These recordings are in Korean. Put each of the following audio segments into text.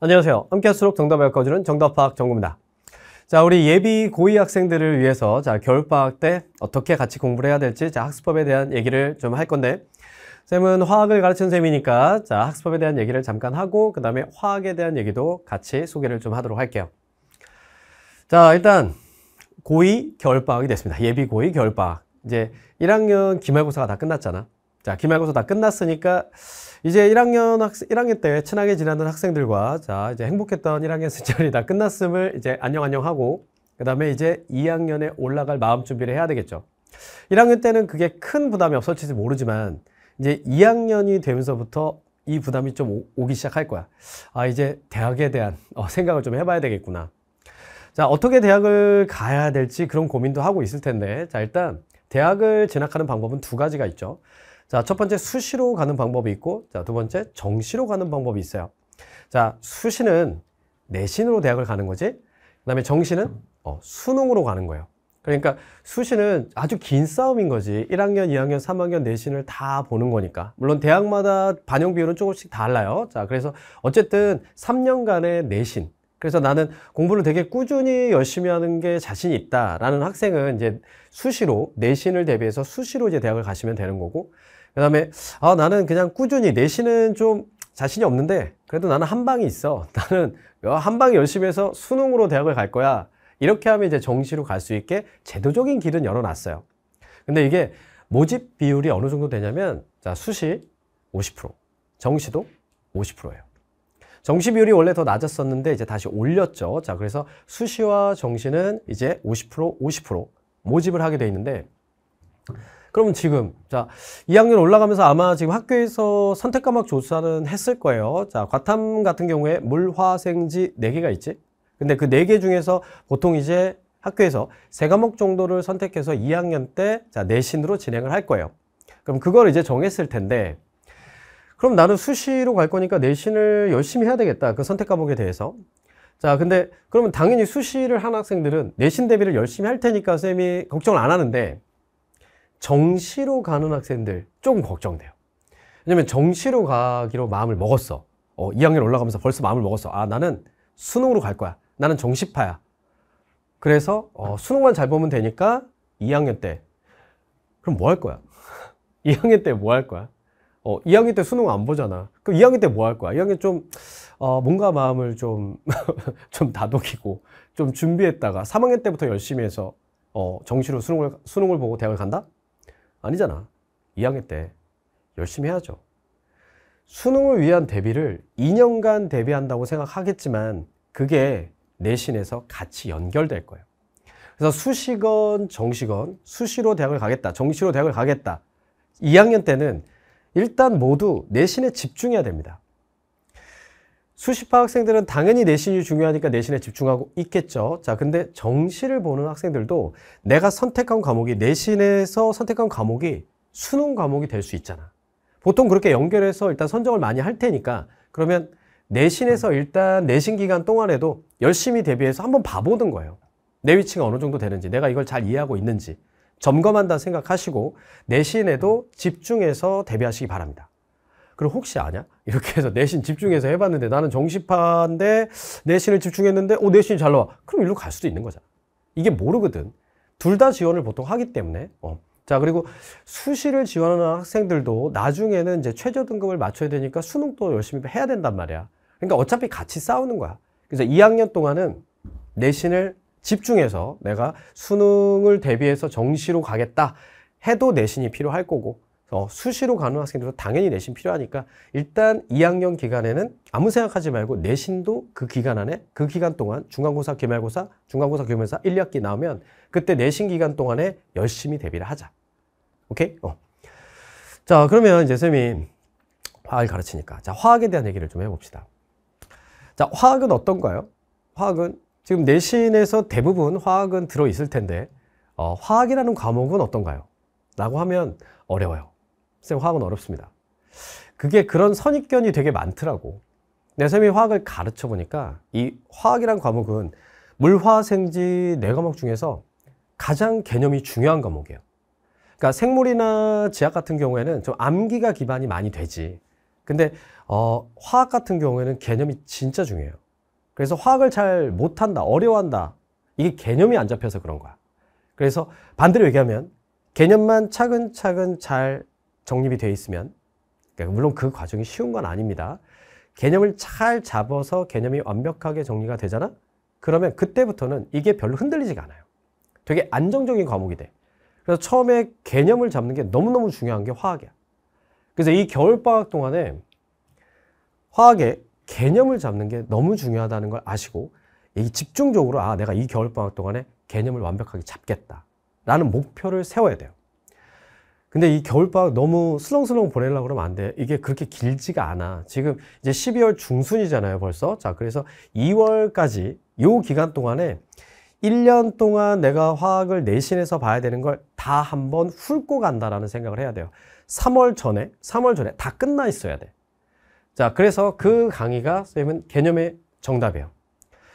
안녕하세요. 함께 할수록 정답을 엮주는 정답파악 정구입니다. 자, 우리 예비 고2 학생들을 위해서 자, 겨울방학 때 어떻게 같이 공부를 해야 될지 자, 학습법에 대한 얘기를 좀 할 건데 쌤은 화학을 가르치는 쌤이니까 자, 학습법에 대한 얘기를 잠깐 하고 그 다음에 화학에 대한 얘기도 같이 소개를 좀 하도록 할게요. 자, 일단 고2 겨울방학이 됐습니다. 예비 고2 겨울방학. 이제 1학년 기말고사가 다 끝났잖아. 자, 기말고사 다 끝났으니까 이제 1학년 학생, 1학년 때 친하게 지내는 학생들과 자, 이제 행복했던 1학년 시절이 다 끝났음을 이제 안녕 안녕 하고 그 다음에 이제 2학년에 올라갈 마음 준비를 해야 되겠죠. 1학년 때는 그게 큰 부담이 없을지 모르지만 이제 2학년이 되면서부터 이 부담이 좀 오기 시작할 거야. 아, 이제 대학에 대한 어, 생각을 좀 해봐야 되겠구나. 자, 어떻게 대학을 가야 될지 그런 고민도 하고 있을 텐데, 자, 일단 대학을 진학하는 방법은 두 가지가 있죠. 자, 첫 번째 수시로 가는 방법이 있고, 자, 두 번째 정시로 가는 방법이 있어요. 자, 수시는 내신으로 대학을 가는 거지, 그 다음에 정시는 어, 수능으로 가는 거예요. 그러니까 수시는 아주 긴 싸움인 거지. 1학년, 2학년, 3학년 내신을 다 보는 거니까. 물론 대학마다 반영 비율은 조금씩 달라요. 자, 그래서 어쨌든 3년간의 내신, 그래서 나는 공부를 되게 꾸준히 열심히 하는 게 자신이 있다라는 학생은 이제 수시로 내신을 대비해서 수시로 이제 대학을 가시면 되는 거고 그다음에 아 나는 그냥 꾸준히 내신은 좀 자신이 없는데 그래도 나는 한 방이 있어 나는 어, 한 방이 열심히 해서 수능으로 대학을 갈 거야 이렇게 하면 이제 정시로 갈 수 있게 제도적인 길은 열어놨어요 근데 이게 모집 비율이 어느 정도 되냐면 자 수시 50% 정시도 50%예요 정시 비율이 원래 더 낮았었는데 이제 다시 올렸죠. 자, 그래서 수시와 정시는 이제 50% 50% 모집을 하게 돼 있는데 그러면 지금 자 2학년 올라가면서 아마 지금 학교에서 선택 과목 조사는 했을 거예요. 자, 과탐 같은 경우에 물화생지 4개가 있지. 근데 그 4개 중에서 보통 이제 학교에서 세 과목 정도를 선택해서 2학년 때 자, 내신으로 진행을 할 거예요. 그럼 그걸 이제 정했을 텐데 그럼 나는 수시로 갈 거니까 내신을 열심히 해야 되겠다. 그 선택 과목에 대해서. 자, 근데 그러면 당연히 수시를 한 학생들은 내신 대비를 열심히 할 테니까 쌤이 걱정을 안 하는데 정시로 가는 학생들 조금 걱정돼요. 왜냐면 정시로 가기로 마음을 먹었어. 어, 2학년 올라가면서 벌써 마음을 먹었어. 아, 나는 수능으로 갈 거야. 나는 정시파야. 그래서 어, 수능만 잘 보면 되니까 2학년 때 그럼 뭐 할 거야? 2학년 때 뭐 할 거야? 어, 2학년 때 수능 안 보잖아. 그럼 2학년 때 뭐 할 거야? 2학년 좀, 어, 뭔가 마음을 좀, 좀 다독이고, 좀 준비했다가 3학년 때부터 열심히 해서, 어, 정시로 수능을, 수능을 보고 대학을 간다? 아니잖아. 2학년 때 열심히 해야죠. 수능을 위한 대비를 2년간 대비한다고 생각하겠지만, 그게 내신에서 같이 연결될 거예요. 그래서 수시건 정시건 수시로 대학을 가겠다, 정시로 대학을 가겠다. 2학년 때는 일단 모두 내신에 집중해야 됩니다. 수시파 학생들은 당연히 내신이 중요하니까 내신에 집중하고 있겠죠. 자, 근데 정시를 보는 학생들도 내가 선택한 과목이 내신에서 선택한 과목이 수능 과목이 될 수 있잖아. 보통 그렇게 연결해서 일단 선정을 많이 할 테니까 그러면 내신에서 일단 내신 기간 동안에도 열심히 대비해서 한번 봐보는 거예요. 내 위치가 어느 정도 되는지, 내가 이걸 잘 이해하고 있는지. 점검한다 생각하시고 내신에도 집중해서 대비하시기 바랍니다. 그리고 혹시 아냐? 이렇게 해서 내신 집중해서 해봤는데 나는 정시파인데 내신을 집중했는데 오 어, 내신이 잘 나와. 그럼 일로 갈 수도 있는 거잖아. 이게 모르거든. 둘 다 지원을 보통 하기 때문에 어. 자 그리고 수시를 지원하는 학생들도 나중에는 이제 최저 등급을 맞춰야 되니까 수능도 열심히 해야 된단 말이야. 그러니까 어차피 같이 싸우는 거야. 그래서 2학년 동안은 내신을 집중해서 내가 수능을 대비해서 정시로 가겠다 해도 내신이 필요할 거고 어, 수시로 가는 학생들도 당연히 내신 필요하니까 일단 2학년 기간에는 아무 생각하지 말고 내신도 그 기간 안에 그 기간 동안 중간고사, 기말고사, 중간고사, 교면사 1, 2학기 나오면 그때 내신 기간 동안에 열심히 대비를 하자. 오케이? 어. 자 그러면 이제 쌤이 화학을 가르치니까 자 화학에 대한 얘기를 좀 해봅시다. 자 화학은 어떤가요? 화학은 지금 내신에서 대부분 화학은 들어있을 텐데 어, 화학이라는 과목은 어떤가요? 라고 하면 어려워요. 쌤 화학은 어렵습니다. 그게 그런 선입견이 되게 많더라고. 내 쌤이 화학을 가르쳐 보니까 이 화학이란 과목은 물화생지 네 과목 중에서 가장 개념이 중요한 과목이에요. 그러니까 생물이나 지학 같은 경우에는 좀 암기가 기반이 많이 되지. 근데 어, 화학 같은 경우에는 개념이 진짜 중요해요. 그래서 화학을 잘 못한다, 어려워한다. 이게 개념이 안 잡혀서 그런 거야. 그래서 반대로 얘기하면 개념만 차근차근 잘 정립이 되어 있으면 그러니까 물론 그 과정이 쉬운 건 아닙니다. 개념을 잘 잡아서 개념이 완벽하게 정리가 되잖아? 그러면 그때부터는 이게 별로 흔들리지가 않아요. 되게 안정적인 과목이 돼. 그래서 처음에 개념을 잡는 게 너무너무 중요한 게 화학이야. 그래서 이 겨울방학 동안에 화학에 개념을 잡는 게 너무 중요하다는 걸 아시고 이 집중적으로 아 내가 이 겨울방학 동안에 개념을 완벽하게 잡겠다라는 목표를 세워야 돼요. 근데 이 겨울방학 너무 슬렁슬렁 보내려고 그러면 안 돼. 이게 그렇게 길지가 않아. 지금 이제 12월 중순이잖아요, 벌써. 자, 그래서 2월까지 요 기간 동안에 1년 동안 내가 화학을 내신해서 봐야 되는 걸 다 한 번 훑고 간다라는 생각을 해야 돼요. 3월 전에, 3월 전에 다 끝나 있어야 돼. 자, 그래서 그 강의가 선생님은 개념의 정답이에요.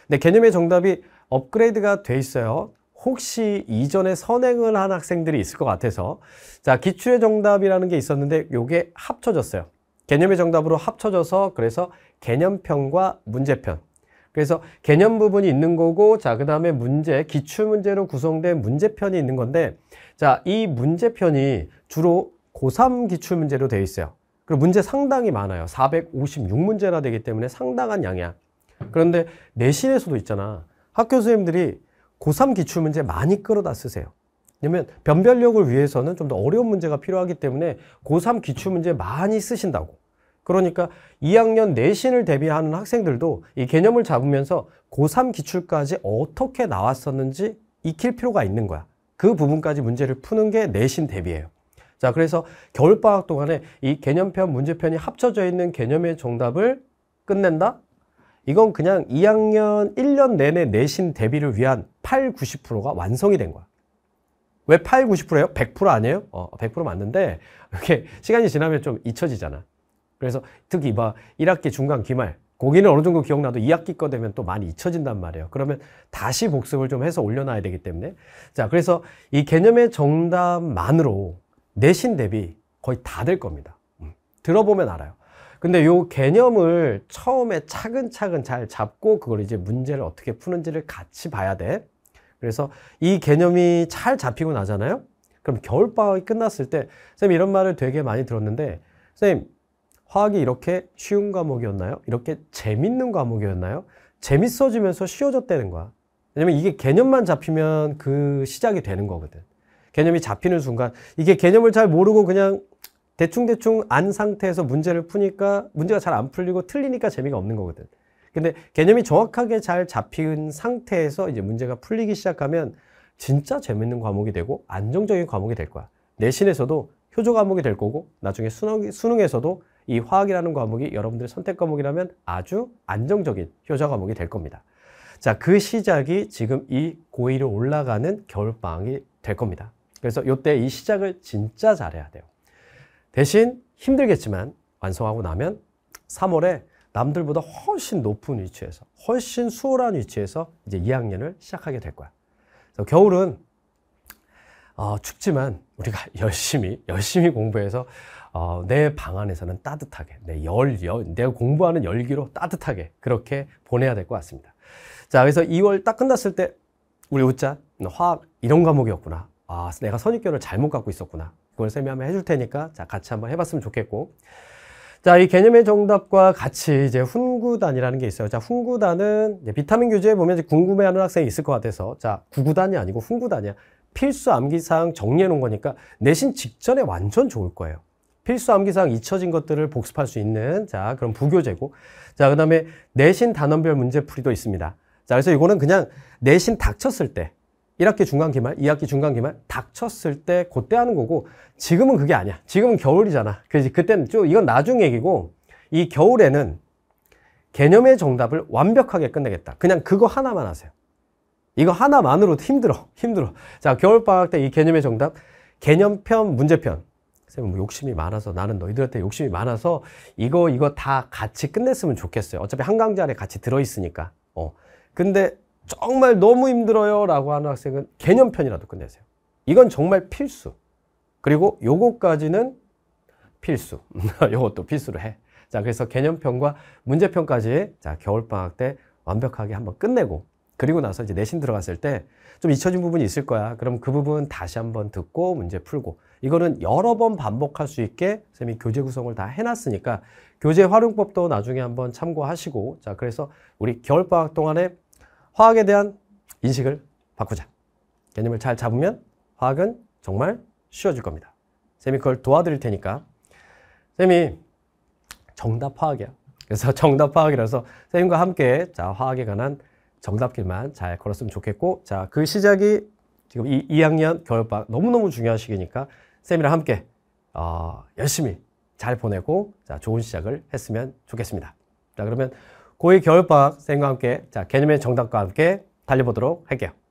근데 개념의 정답이 업그레이드가 돼 있어요. 혹시 이전에 선행을 한 학생들이 있을 것 같아서 자 기출의 정답이라는 게 있었는데 요게 합쳐졌어요. 개념의 정답으로 합쳐져서 그래서 개념편과 문제편 그래서 개념 부분이 있는 거고 자그 다음에 문제 기출 문제로 구성된 문제편이 있는 건데 자 이 문제편이 주로 고3 기출 문제로 되어 있어요. 그리고 문제 상당히 많아요. 456문제나 되기 때문에 상당한 양이야. 그런데 내신에서도 있잖아. 학교 선생님들이 고3 기출문제 많이 끌어다 쓰세요. 왜냐면 변별력을 위해서는 좀 더 어려운 문제가 필요하기 때문에 고3 기출문제 많이 쓰신다고. 그러니까 2학년 내신을 대비하는 학생들도 이 개념을 잡으면서 고3 기출까지 어떻게 나왔었는지 익힐 필요가 있는 거야. 그 부분까지 문제를 푸는 게 내신 대비예요. 자, 그래서 겨울방학 동안에 이 개념편, 문제편이 합쳐져 있는 개념의 정답을 끝낸다? 이건 그냥 2학년 1년 내내 내신 대비를 위한 8, 90%가 완성이 된 거야. 왜 8, 90%예요? 100% 아니에요? 어, 100% 맞는데 이렇게 시간이 지나면 좀 잊혀지잖아. 그래서 특히 막 1학기 중간 기말 고기는 어느 정도 기억나도 2학기 거 되면 또 많이 잊혀진단 말이에요. 그러면 다시 복습을 좀 해서 올려놔야 되기 때문에 자 그래서 이 개념의 정답만으로 내신 대비 거의 다 될 겁니다. 음, 들어보면 알아요. 근데 요 개념을 처음에 차근차근 잘 잡고 그걸 이제 문제를 어떻게 푸는지를 같이 봐야 돼. 그래서 이 개념이 잘 잡히고 나잖아요. 그럼 겨울방학이 끝났을 때 선생님 이런 말을 되게 많이 들었는데 선생님 화학이 이렇게 쉬운 과목이었나요? 이렇게 재밌는 과목이었나요? 재밌어지면서 쉬워졌다는 거야. 왜냐면 이게 개념만 잡히면 그 시작이 되는 거거든. 개념이 잡히는 순간 이게 개념을 잘 모르고 그냥 대충대충 안 상태에서 문제를 푸니까 문제가 잘 안 풀리고 틀리니까 재미가 없는 거거든. 근데 개념이 정확하게 잘 잡힌 상태에서 이제 문제가 풀리기 시작하면 진짜 재밌는 과목이 되고 안정적인 과목이 될 거야. 내신에서도 효조 과목이 될 거고 나중에 수능, 수능에서도 이 화학이라는 과목이 여러분들의 선택 과목이라면 아주 안정적인 효자 과목이 될 겁니다. 자, 그 시작이 지금 이 고2로 올라가는 겨울방학이 될 겁니다. 그래서 요때 이 시작을 진짜 잘해야 돼요. 대신 힘들겠지만 완성하고 나면 3월에 남들보다 훨씬 높은 위치에서 훨씬 수월한 위치에서 이제 2학년을 시작하게 될 거야. 그래서 겨울은 어, 춥지만 우리가 열심히 열심히 공부해서 어, 내방 안에서는 따뜻하게 내 열, 열, 내가 공부하는 열기로 따뜻하게 그렇게 보내야 될 것 같습니다. 자, 그래서 2월 딱 끝났을 때 우리 웃자 화학 이런 과목이었구나. 아, 내가 선입견을 잘못 갖고 있었구나. 그걸 세미하면 해줄 테니까 자 같이 한번 해봤으면 좋겠고 자, 이 개념의 정답과 같이 이제 훈구단이라는 게 있어요. 자, 훈구단은 비타민 교재에 보면 이제 궁금해하는 학생이 있을 것 같아서 자, 구구단이 아니고 훈구단이야. 필수 암기사항 정리해 놓은 거니까 내신 직전에 완전 좋을 거예요. 필수 암기사항 잊혀진 것들을 복습할 수 있는 자, 그런 부교재고. 자, 그다음에 내신 단원별 문제풀이도 있습니다. 자, 그래서 이거는 그냥 내신 닥쳤을 때 1학기 중간 기말, 2학기 중간 기말 닥쳤을 때 그때 하는 거고 지금은 그게 아니야. 지금은 겨울이잖아. 그래서 그때는 좀 이건 나중 얘기고 이 겨울에는 개념의 정답을 완벽하게 끝내겠다. 그냥 그거 하나만 하세요. 이거 하나만으로도 힘들어. 힘들어. 자, 겨울방학 때 이 개념의 정답. 개념편, 문제편. 쌤은 뭐 욕심이 많아서 나는 너희들한테 욕심이 많아서 이거 이거 다 같이 끝냈으면 좋겠어요. 어차피 한 강좌 안에 같이 들어있으니까. 어. 근데 정말 너무 힘들어요 라고 하는 학생은 개념편이라도 끝내세요. 이건 정말 필수. 그리고 요거까지는 필수. 요것도 필수로 해. 자, 그래서 개념편과 문제편까지 자, 겨울방학 때 완벽하게 한번 끝내고 그리고 나서 이제 내신 들어갔을 때 좀 잊혀진 부분이 있을 거야. 그럼 그 부분 다시 한번 듣고 문제 풀고 이거는 여러 번 반복할 수 있게 선생님이 교재 구성을 다 해놨으니까 교재 활용법도 나중에 한번 참고하시고 자, 그래서 우리 겨울방학 동안에 화학에 대한 인식을 바꾸자. 개념을 잘 잡으면 화학은 정말 쉬워질 겁니다. 쌤이 그걸 도와드릴 테니까. 쌤이 정답 화학이야. 그래서 정답 화학이라서 쌤과 함께 자 화학에 관한 정답길만 잘 걸었으면 좋겠고 자 그 시작이 지금 이 2학년 겨울방학 너무너무 중요한 시기니까 쌤이랑 함께 어, 열심히 잘 보내고 자 좋은 시작을 했으면 좋겠습니다. 자 그러면 고위 겨울방학 선생님과 함께 자 개념의 정답과 함께 달려보도록 할게요.